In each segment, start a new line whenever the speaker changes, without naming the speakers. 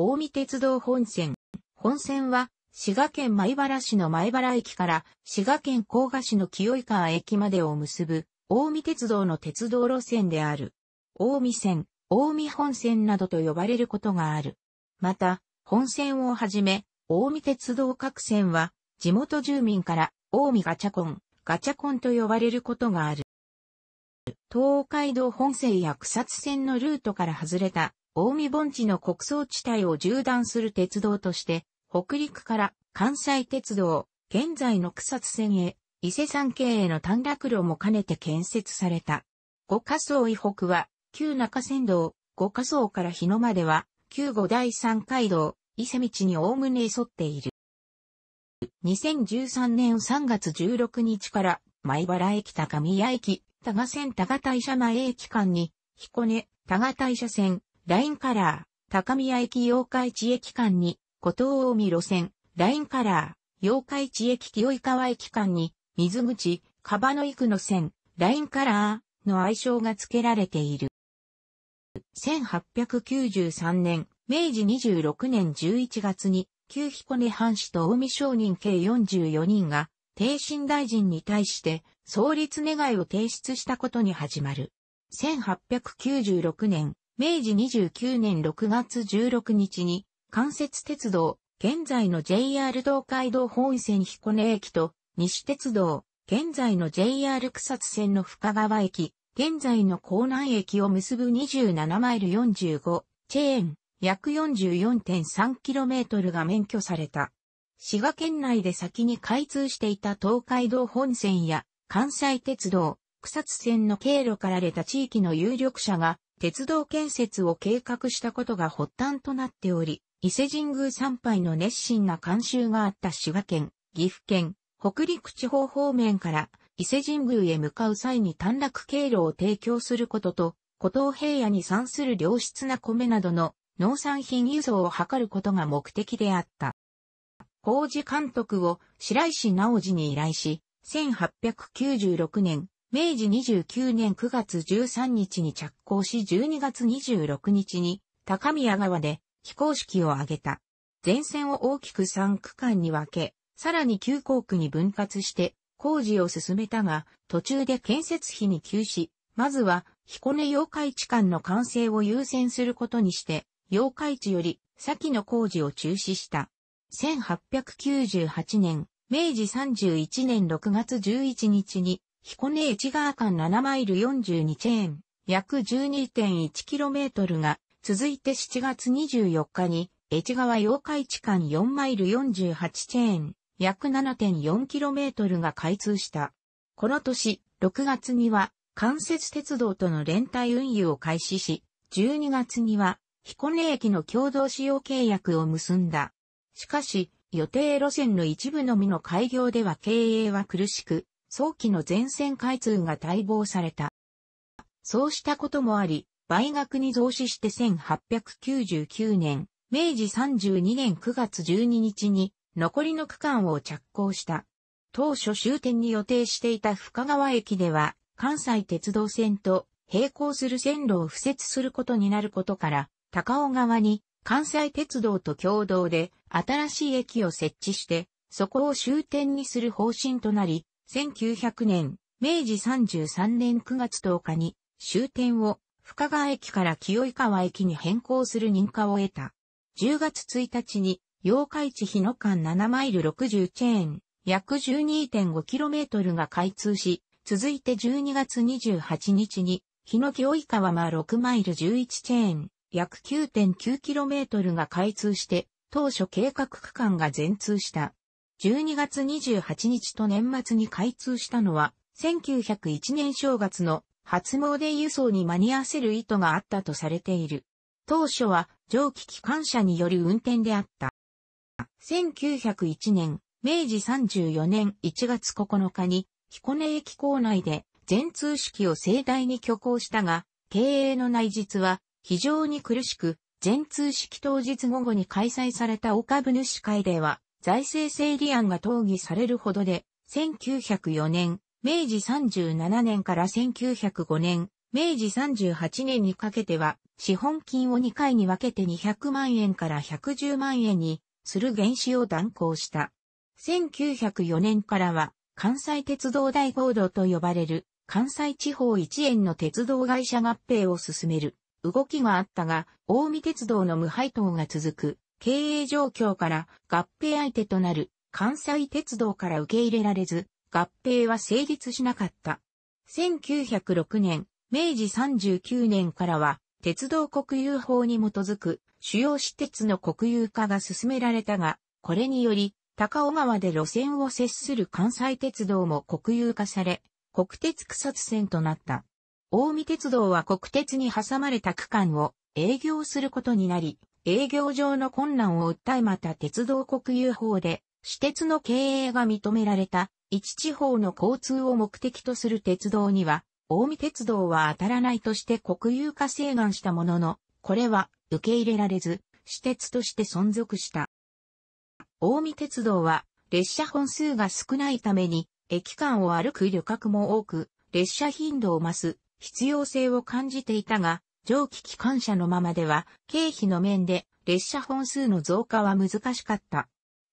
近江鉄道本線。本線は、滋賀県米原市の米原駅から、滋賀県甲賀市の清井川駅までを結ぶ、近江鉄道の鉄道路線である。近江線、近江本線などと呼ばれることがある。また、本線をはじめ、近江鉄道各線は、地元住民から、近江ガチャコン、ガチャコンと呼ばれることがある。東海道本線や草津線のルートから外れた大見盆地の国葬地帯を縦断する鉄道として、北陸から関西鉄道、現在の草津線へ、伊勢山系への短絡路も兼ねて建設された。五箇荘以北は、旧中山道、五箇荘から日野までは、旧五第三街道、伊勢道に概ね沿っている。2013年3月16日から、米原駅高宮駅、多賀線多賀大社前駅間に、彦根、多賀大社線、ラインカラー、高宮駅八日市駅間に、古東近江路線、ラインカラー、八日市駅清井川駅間に、水口、カバノ幾の線、ラインカラーの愛称が付けられている。1893年、明治26年11月に、旧彦根藩士と近海商人計44人が、帝新大臣に対して創立願いを提出したことに始まる。1896年、明治29年6月16日に、関節鉄道、現在の JR 東海道本線彦根駅と、西鉄道、現在の JR 草津線の深川駅、現在の港南駅を結ぶ27マイル45、チェーン、約 44.3km が免許された。滋賀県内で先に開通していた東海道本線や関西鉄道、草津線の経路から出た地域の有力者が鉄道建設を計画したことが発端となっており、伊勢神宮参拝の熱心な慣習があった滋賀県、岐阜県、北陸地方方面から伊勢神宮へ向かう際に短絡経路を提供することと、古東平野に産する良質な米などの農産品輸送を図ることが目的であった。工事監督を白石直治に依頼し、1896年、明治29年9月13日に着工し12月26日に高宮川で非公式を挙げた。前線を大きく3区間に分け、さらに旧校区に分割して工事を進めたが、途中で建設費に急し、まずは彦根妖怪地間の完成を優先することにして、妖怪地より先の工事を中止した。1898年、明治31年6月11日に彦根市川間7マイル42チェーン、約 12.1km が、続いて7月24日に、越川八日地間4マイル48チェーン、約 7.4km が開通した。この年、6月には、関節鉄道との連帯運輸を開始し、12月には、彦根駅の共同使用契約を結んだ。しかし、予定路線の一部のみの開業では経営は苦しく、早期の全線開通が待望された。そうしたこともあり、倍額に増資して1899年、明治32年9月12日に残りの区間を着工した。当初終点に予定していた深川駅では、関西鉄道線と並行する線路を敷設することになることから、高尾側に関西鉄道と共同で新しい駅を設置して、そこを終点にする方針となり、1900年、明治33年9月10日に終点を深川駅から清井川駅に変更する認可を得た。10月1日に、八日市日野間7マイル60チェーン、約 12.5km が開通し、続いて12月28日に、日野清井川間6マイル11チェーン、約 9.9km が開通して、当初計画区間が全通した。12月28日と年末に開通したのは、1901年正月の初詣輸送に間に合わせる意図があったとされている。当初は蒸気機関車による運転であった。1901年、明治34年1月9日に彦根駅構内で全通式を盛大に挙行したが、経営の内実は非常に苦しく、全通式当日午後に開催された岡部主会では、財政整理案が討議されるほどで、1904年、明治37年から1905年、明治38年にかけては、資本金を2回に分けて200万円から110万円にする原資を断行した。1904年からは、関西鉄道大合同と呼ばれる、関西地方一円の鉄道会社合併を進める動きがあったが、大見鉄道の無配当が続く。経営状況から合併相手となる関西鉄道から受け入れられず、合併は成立しなかった。1906年、明治39年からは、鉄道国有法に基づく主要私鉄の国有化が進められたが、これにより、高尾川で路線を接する関西鉄道も国有化され、国鉄草津線となった。大見鉄道は国鉄に挟まれた区間を営業することになり、営業上の困難を訴えまた鉄道国有法で、私鉄の経営が認められた、一地方の交通を目的とする鉄道には、近江鉄道は当たらないとして国有化請願したものの、これは受け入れられず、私鉄として存続した。近江鉄道は列車本数が少ないために、駅間を歩く旅客も多く、列車頻度を増す必要性を感じていたが、蒸気機関車のままでは、経費の面で列車本数の増加は難しかった。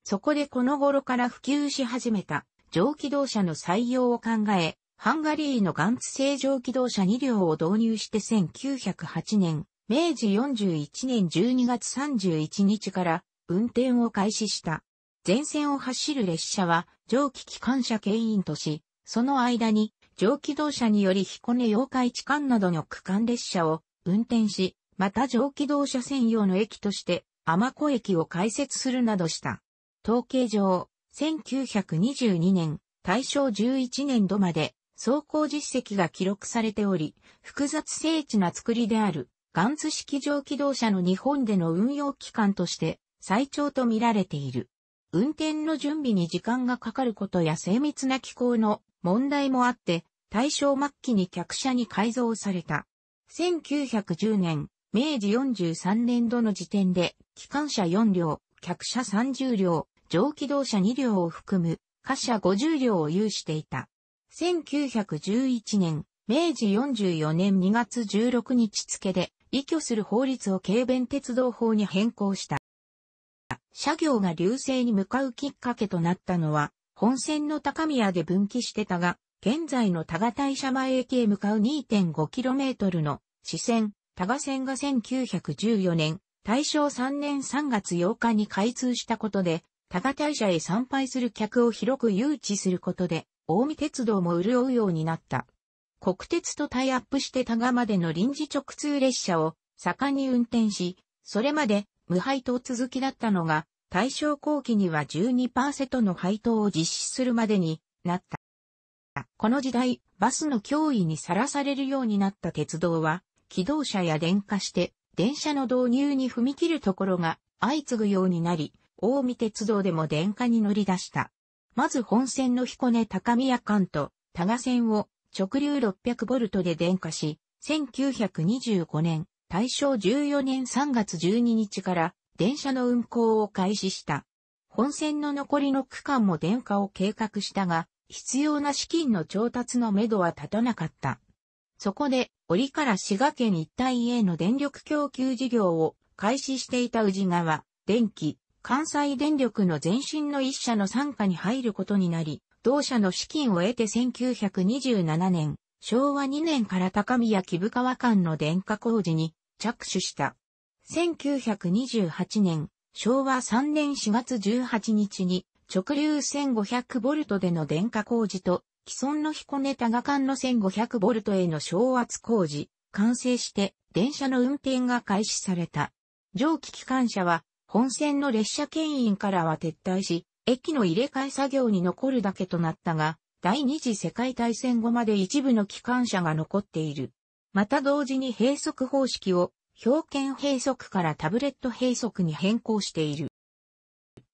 そこでこの頃から普及し始めた蒸気動車の採用を考え、ハンガリーのガンツ製蒸気動車2両を導入して1908年、明治41年12月31日から運転を開始した。前線を走る列車は蒸気機関車牽引とし、その間に蒸気動車により彦根八日地間などの区間列車を運転し、また上気動車専用の駅として、天子駅を開設するなどした。統計上、1922年、大正11年度まで、走行実績が記録されており、複雑精緻な作りである、ガンツ式蒸気動車の日本での運用期間として最長と見られている。運転の準備に時間がかかることや精密な機構の問題もあって、大正末期に客車に改造された。1910年、明治43年度の時点で、機関車4両、客車30両、蒸気動車2両を含む、貨車50両を有していた。1911年、明治44年2月16日付で、依拠する法律を軽便鉄道法に変更した。車業が流星に向かうきっかけとなったのは、本線の高宮で分岐してたが、現在の多賀大社前駅へ向かう 2.5km の四線、多賀線が1914年、大正3年3月8日に開通したことで、多賀大社へ参拝する客を広く誘致することで、大見鉄道も潤うようになった。国鉄とタイアップして多賀までの臨時直通列車を盛んに運転し、それまで無配当続きだったのが、大正後期には12%の配当を実施するまでになった。この時代、バスの脅威にさらされるようになった鉄道は、気動車や電化して、電車の導入に踏み切るところが相次ぐようになり、大見鉄道でも電化に乗り出した。まず本線の彦根高宮間と多賀線を直流600ボルトで電化し、1925年、大正14年3月12日から電車の運行を開始した。本線の残りの区間も電化を計画したが、必要な資金の調達のめどは立たなかった。そこで、折から滋賀県一帯への電力供給事業を開始していた宇治川、電気、関西電力の前身の一社の参加に入ることになり、同社の資金を得て1927年、昭和2年から高宮木深川間の電化工事に着手した。1928年、昭和3年4月18日に直流1500ボルトでの電化工事と既存の彦根多賀間の1 5 0 0トへの昇圧工事、完成して電車の運転が開始された。蒸気機関車は本線の列車牽引からは撤退し、駅の入れ替え作業に残るだけとなったが、第二次世界大戦後まで一部の機関車が残っている。また同時に閉塞方式を表券閉塞からタブレット閉塞に変更している。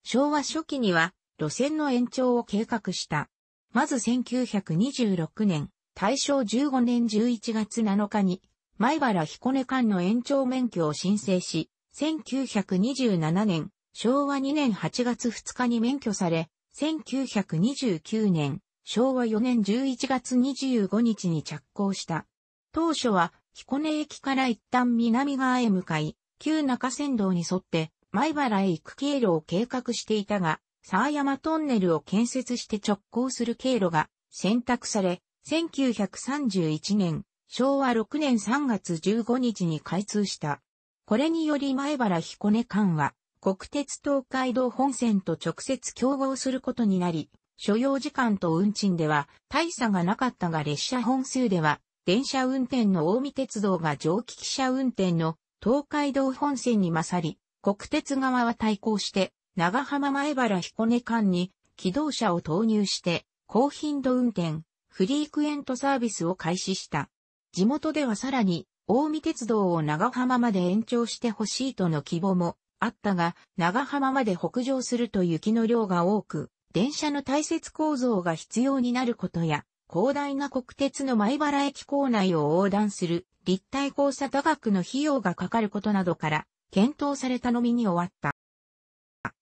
昭和初期には路線の延長を計画した。まず1926年、大正15年11月7日に、前原彦根間の延長免許を申請し、1927年、昭和2年8月2日に免許され、1929年、昭和4年11月25日に着工した。当初は、彦根駅から一旦南側へ向かい、旧中山道に沿って、前原へ行く経路を計画していたが、沢山トンネルを建設して直行する経路が選択され、1931年、昭和6年3月15日に開通した。これにより前原彦根間は、国鉄東海道本線と直接競合することになり、所要時間と運賃では大差がなかったが列車本数では、電車運転の大見鉄道が蒸気汽車運転の東海道本線に勝り、国鉄側は対抗して長浜前原彦根間に機動車を投入して高頻度運転、フリークエントサービスを開始した。地元ではさらに大見鉄道を長浜まで延長してほしいとの希望もあったが、長浜まで北上すると雪の量が多く、電車の大雪構造が必要になることや、広大な国鉄の前原駅構内を横断する立体交差多額の費用がかかることなどから、検討されたのみに終わった。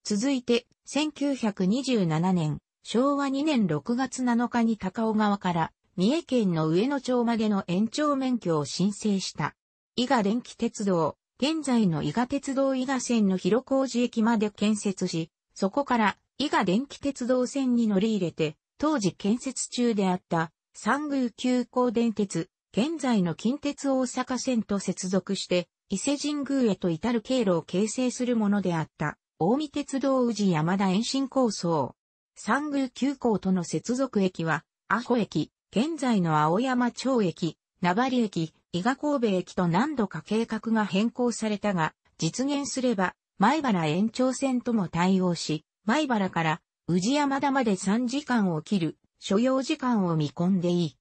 続いて、1927年、昭和2年6月7日に高尾川から三重県の上野町までの延長免許を申請した。伊賀電気鉄道、現在の伊賀鉄道伊賀線の広小路駅まで建設し、そこから伊賀電気鉄道線に乗り入れて、当時建設中であった三宮急行電鉄、現在の近鉄大阪線と接続して、伊勢神宮へと至る経路を形成するものであった。大見鉄道宇治山田延伸構想。三宮急行との接続駅は、阿保駅、現在の青山町駅、名張駅、伊賀神戸駅と何度か計画が変更されたが、実現すれば、前原延長線とも対応し、前原から宇治山田まで3時間を切る所要時間を見込んでいい。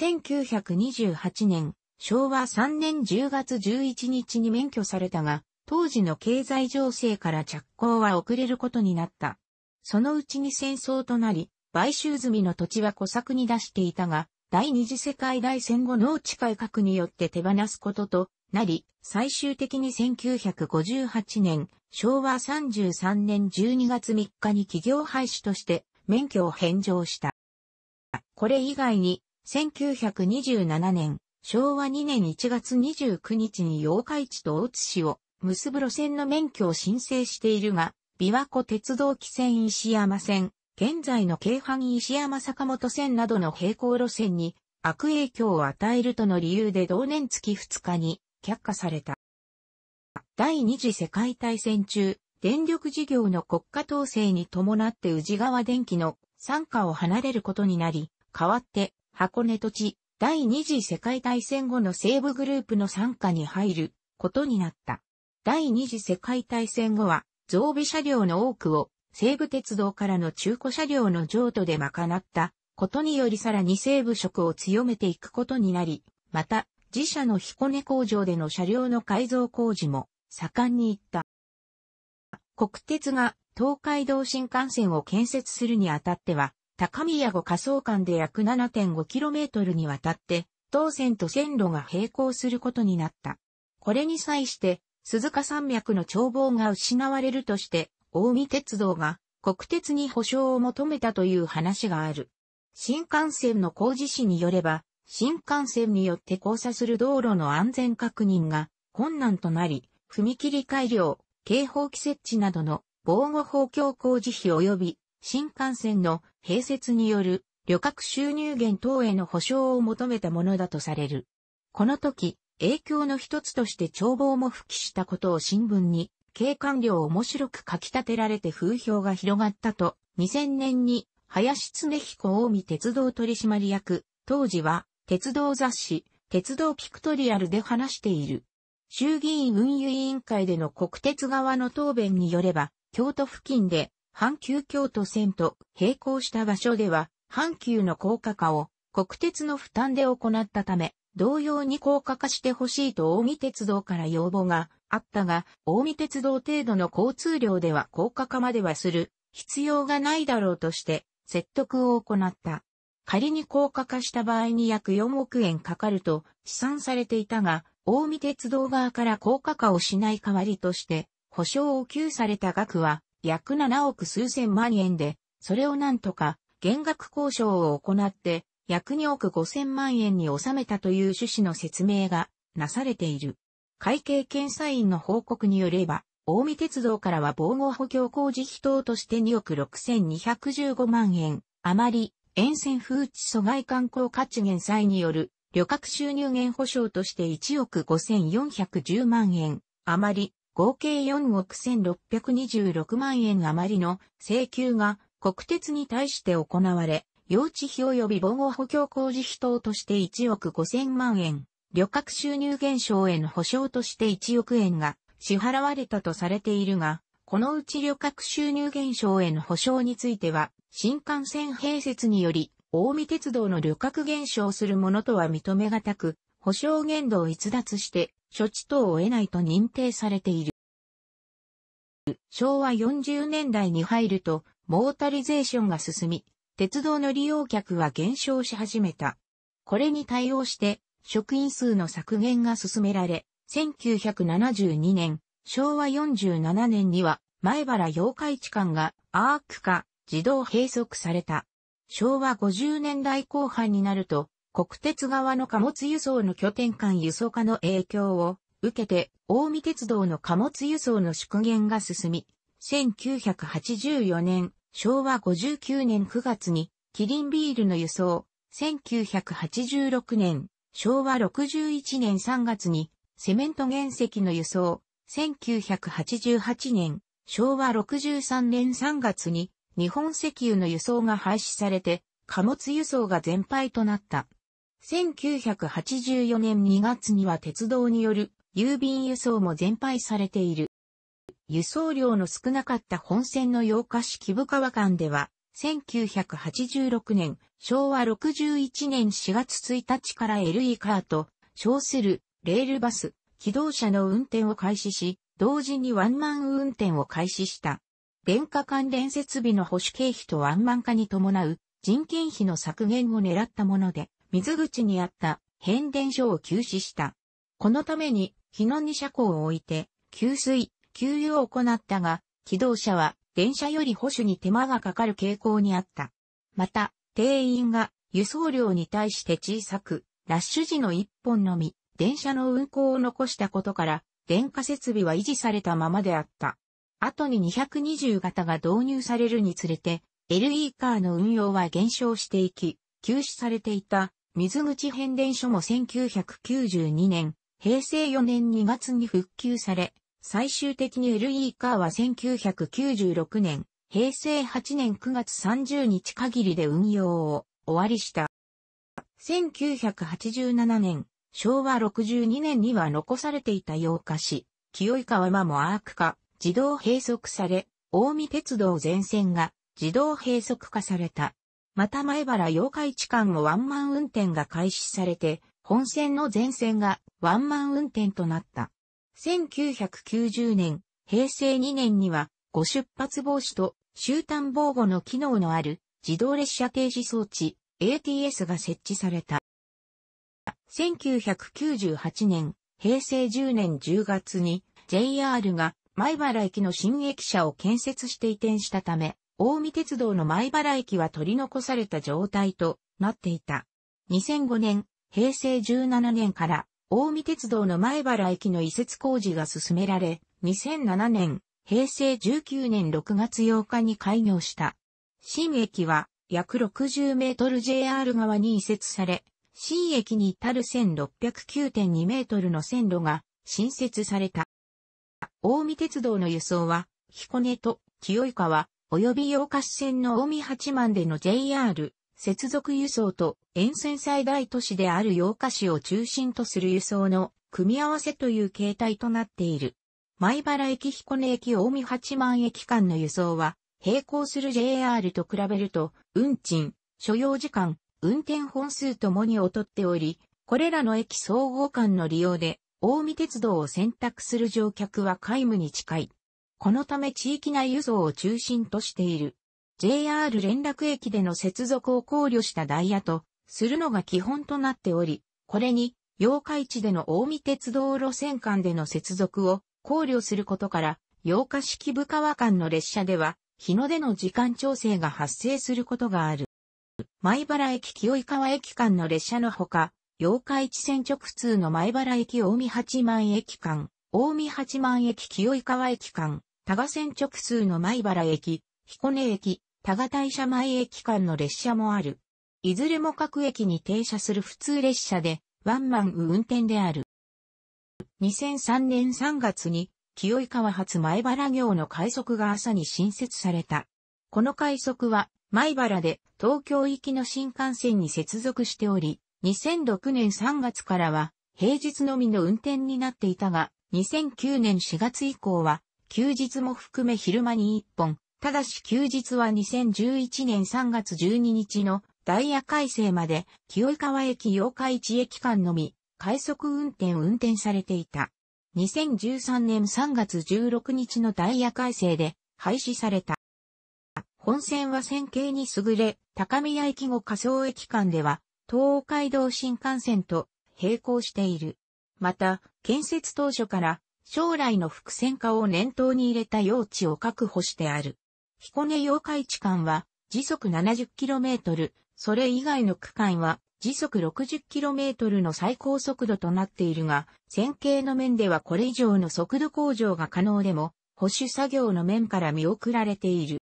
1928年、昭和3年10月11日に免許されたが、当時の経済情勢から着工は遅れることになった。そのうちに戦争となり、買収済みの土地は小作に出していたが、第二次世界大戦後農地改革によって手放すこととなり、最終的に1958年、昭和33年12月3日に企業廃止として免許を返上した。これ以外に、1927年、昭和2年1月29日に八日市と大津市を結ぶ路線の免許を申請しているが、琵琶湖鉄道汽船石山線、現在の京阪石山坂本線などの並行路線に悪影響を与えるとの理由で同年月2日に却下された。第二次世界大戦中、電力事業の国家統制に伴って宇治川電機の傘下を離れることになり、代わって箱根土地第二次世界大戦後の西部グループの傘下に入ることになった。第二次世界大戦後は、増備車両の多くを西武鉄道からの中古車両の譲渡で賄ったことによりさらに西武色を強めていくことになり、また自社の彦根工場での車両の改造工事も盛んに行った。国鉄が東海道新幹線を建設するにあたっては、高宮後仮想間で約 7.5km にわたって、当線と線路が並行することになった。これに際して、鈴鹿山脈の眺望が失われるとして、近江鉄道が国鉄に保証を求めたという話がある。新幹線の工事士によれば、新幹線によって交差する道路の安全確認が困難となり、踏切改良、警報器設置などの防護法強工事費及び新幹線の併設による旅客収入源等への保証を求めたものだとされる。この時、影響の一つとして眺望も復帰したことを新聞に、警官僚を面白く書き立てられて風評が広がったと、2000年に、林常彦近江鉄道取締役、当時は、鉄道雑誌、鉄道ピクトリアルで話している。衆議院運輸委員会での国鉄側の答弁によれば、京都付近で、阪急京都線と並行した場所では、阪急の高架化を国鉄の負担で行ったため、同様に高架化してほしいと大見鉄道から要望があったが、大見鉄道程度の交通量では高架化まではする必要がないだろうとして説得を行った。仮に高架化した場合に約4億円かかると試算されていたが、大見鉄道側から高架化をしない代わりとして、保証を給された額は約7億数千万円で、それをなんとか減額交渉を行って約2億5000万円に収めたという趣旨の説明がなされている。会計検査院の報告によれば、大見鉄道からは防護補強工事費等として2億6215万円、余り、沿線風地阻害観光価値減災による旅客収入減保障として1億5410万円、余り、合計4億1626万円余りの請求が国鉄に対して行われ、用地費及び防護補強工事費等として1億5000万円、旅客収入減少への補償として1億円が支払われたとされているが、このうち旅客収入減少への補償については、新幹線併設により、大見鉄道の旅客減少するものとは認めがたく、保証限度を逸脱して、処置等を得ないと認定されている。昭和40年代に入ると、モータリゼーションが進み、鉄道の利用客は減少し始めた。これに対応して、職員数の削減が進められ、1972年、昭和47年には、前原妖怪地間がアーク化、自動閉塞された。昭和50年代後半になると、国鉄側の貨物輸送の拠点間輸送化の影響を受けて、近江鉄道の貨物輸送の縮減が進み、1984年、昭和59年9月に、キリンビールの輸送、1986年、昭和61年3月に、セメント原石の輸送、1988年、昭和63年3月に、日本石油の輸送が廃止されて、貨物輸送が全廃となった。1984年2月には鉄道による郵便輸送も全廃されている。輸送量の少なかった本線の洋菓子木深川間では、1986年、昭和61年4月1日から LE カーと称するレールバス、機動車の運転を開始し、同時にワンマン運転を開始した。電化関連設備の保守経費とワンマン化に伴う人件費の削減を狙ったもので、水口にあった変電所を休止した。このために日野に車庫を置いて、給水、給油を行ったが、機動車は電車より保守に手間がかかる傾向にあった。また、定員が輸送量に対して小さく、ラッシュ時の一本のみ、電車の運行を残したことから、電化設備は維持されたままであった。後に220型が導入されるにつれて、LE カーの運用は減少していき、休止されていた水口変電所も1992年、平成4年2月に復旧され、最終的に LE カーは1996年、平成8年9月30日限りで運用を終わりした。1987年、昭和62年には残されていた洋菓子、清井川間もアーク化、自動閉塞され、大見鉄道全線が自動閉塞化された。また前原洋海地間もワンマン運転が開始されて、本線の全線がワンマン運転となった。1990年、平成2年には、ご出発防止と終端防護の機能のある自動列車停止装置 ATS が設置された。1998年、平成10年10月に JR が前原駅の新駅舎を建設して移転したため、大見鉄道の前原駅は取り残された状態となっていた。2005年、平成17年から近江鉄道の前原駅の移設工事が進められ、2007年、平成19年6月8日に開業した。新駅は約60メートル JR 側に移設され、新駅に至る1609.2メートルの線路が新設された。近江鉄道の輸送は、彦根と清井川、及び洋菓子線の近江八幡での JR、接続輸送と沿線最大都市である八日市を中心とする輸送の組み合わせという形態となっている。米原駅彦根駅大見八幡駅間の輸送は、並行する JR と比べると、運賃、所要時間、運転本数ともに劣っており、これらの駅総合間の利用で、大見鉄道を選択する乗客は皆無に近い。このため地域内輸送を中心としている。JR 連絡駅での接続を考慮したダイヤとするのが基本となっており、これに、八日市での大見鉄道路線間での接続を考慮することから、八日式部川間の列車では、日の出の時間調整が発生することがある。前原駅清井川駅間の列車のほか、八日市線直通の前原駅大見八幡駅間、大見八幡駅清井川駅間、多賀線直通の前原駅、彦根駅、多賀大社前駅間の列車もある。いずれも各駅に停車する普通列車で、ワンマン運転である。2003年3月に、清井川発前原行の快速が朝に新設された。この快速は、前原で東京行きの新幹線に接続しており、2006年3月からは、平日のみの運転になっていたが、2009年4月以降は、休日も含め昼間に1本、ただし休日は2011年3月12日のダイヤ改正まで、清川駅八日市駅間のみ、快速運転運転されていた。2013年3月16日のダイヤ改正で廃止された。本線は線形に優れ、高宮駅後仮想駅間では、東海道新幹線と並行している。また、建設当初から将来の伏線化を念頭に入れた用地を確保してある。彦根妖怪地間は時速 70km、それ以外の区間は時速 60km の最高速度となっているが、線形の面ではこれ以上の速度向上が可能でも、保守作業の面から見送られている。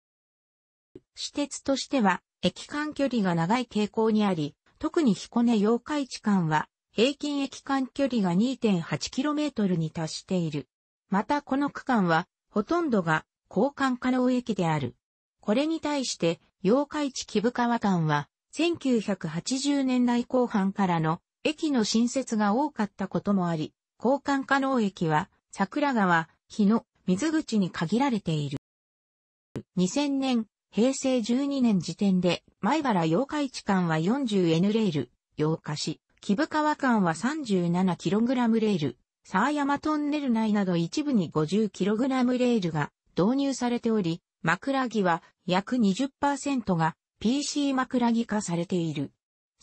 私鉄としては、駅間距離が長い傾向にあり、特に彦根妖怪地間は、平均駅間距離が 2.8km に達している。またこの区間は、ほとんどが交換可能駅である。これに対して、八日市木深川間は、1980年代後半からの駅の新設が多かったこともあり、交換可能駅は、桜川、日野、水口に限られている。2000年、平成12年時点で、前原八日市間は 40N レール、八日市、木深川間は 37kg レール、沢山トンネル内など一部に 50kg レールが導入されており、枕木は約20%が PC 枕木化されている。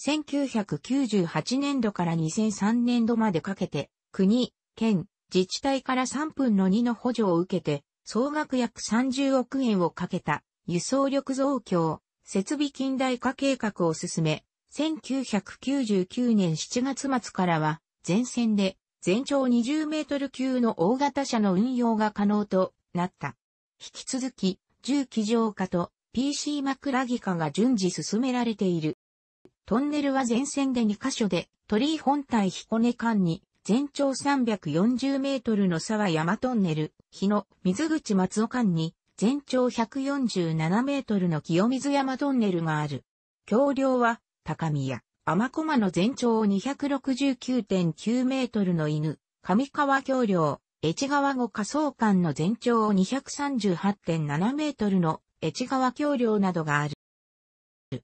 1998年度から2003年度までかけて、国、県、自治体から3分の2の補助を受けて、総額約30億円をかけた輸送力増強、設備近代化計画を進め、1999年7月末からは、全線で全長20メートル級の大型車の運用が可能となった。引き続き、重機乗化と PC 枕木化が順次進められている。トンネルは全線で2カ所で、鳥居本体彦根間に、全長340メートルの沢山トンネル、日野、水口松尾間に、全長147メートルの清水山トンネルがある。橋梁は、高宮、天駒の全長269.9メートルの犬、上川橋梁、越川後仮想間の全長を238.7メートルの越川橋梁などがある。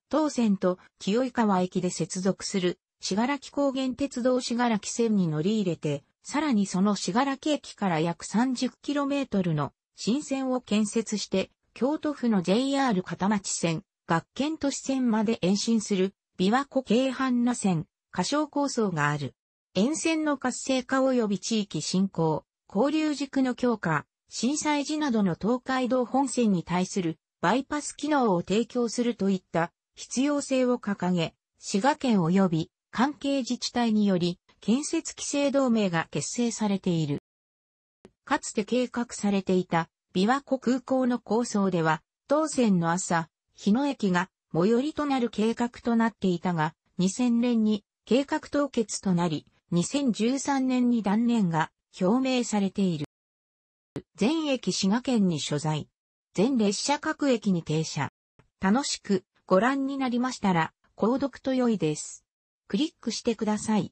当線と清井川駅で接続する、しがらき高原鉄道しがらき線に乗り入れて、さらにそのしがらき駅から約3 0トルの新線を建設して、京都府の JR 片町線、学研都市線まで延伸する、琵琶湖京阪那線、仮称構想がある。沿線の活性化及び地域振興、交流軸の強化、震災時などの東海道本線に対するバイパス機能を提供するといった必要性を掲げ、滋賀県及び関係自治体により建設規制同盟が結成されている。かつて計画されていた琵琶湖空港の構想では、当線の朝、日野駅が最寄りとなる計画となっていたが、2000年に計画凍結となり、2013年に断念が表明されている。全駅滋賀県に所在。全列車各駅に停車。楽しくご覧になりましたら、購読と良いです。クリックしてください。